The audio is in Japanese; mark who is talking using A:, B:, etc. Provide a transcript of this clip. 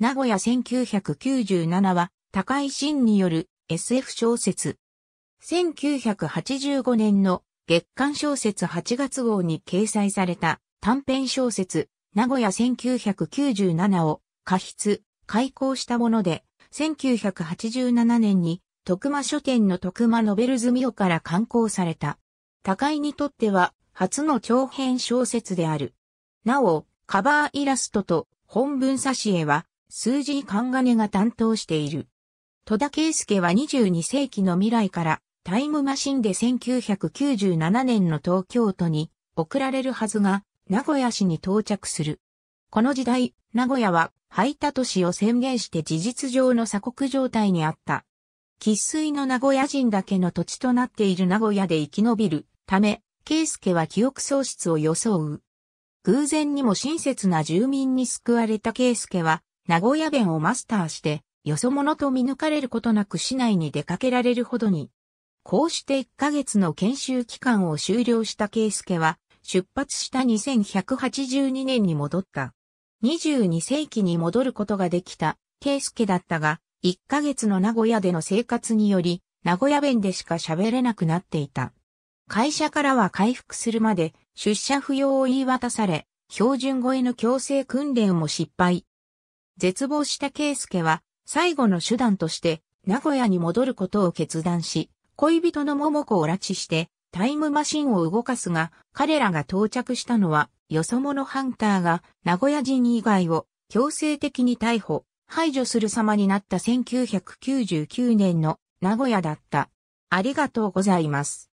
A: 名古屋1997
B: は、高井真による SF 小説。1985年の月刊小説8月号に掲載された短編小説、名古屋1997を過筆、開講したもので、1987年に徳間書店の徳間ノベルズミオから刊行された。高井にとっては初の長編小説である。なお、カバーイラストと本文挿絵は数字カンガネが担当している。戸田圭介は22世紀の未来からタイムマシンで1997年の東京都に送られるはずが名古屋市に到着する。この時代、名古屋は排他都市を宣言して事実上の鎖国状態にあった。喫水の名古屋人だけの土地となっている名古屋で生き延びるため、圭介は記憶喪失を装う。偶然にも親切な住民に救われた圭介は、名古屋弁をマスターして、よそ者と見抜かれることなく市内に出かけられるほどに。こうして1ヶ月の研修期間を終了した圭介は、出発した2182年に戻った。22世紀に戻ることができた圭介だったが、1ヶ月の名古屋での生活により、名古屋弁でしか喋れなくなっていた。会社からは回復するまで出社不要を言い渡され、標準語への強制訓練も失敗。絶望した圭介は、最後の手段として、名古屋に戻ることを決断し、恋人の桃子を拉致して、タイムマシンを動かすが、彼らが到着したのは、よそ者ハンターが、名古屋人以外を、強制的に逮捕、排除する様になった1999年の名古屋だった。ありがとうござい
A: ます。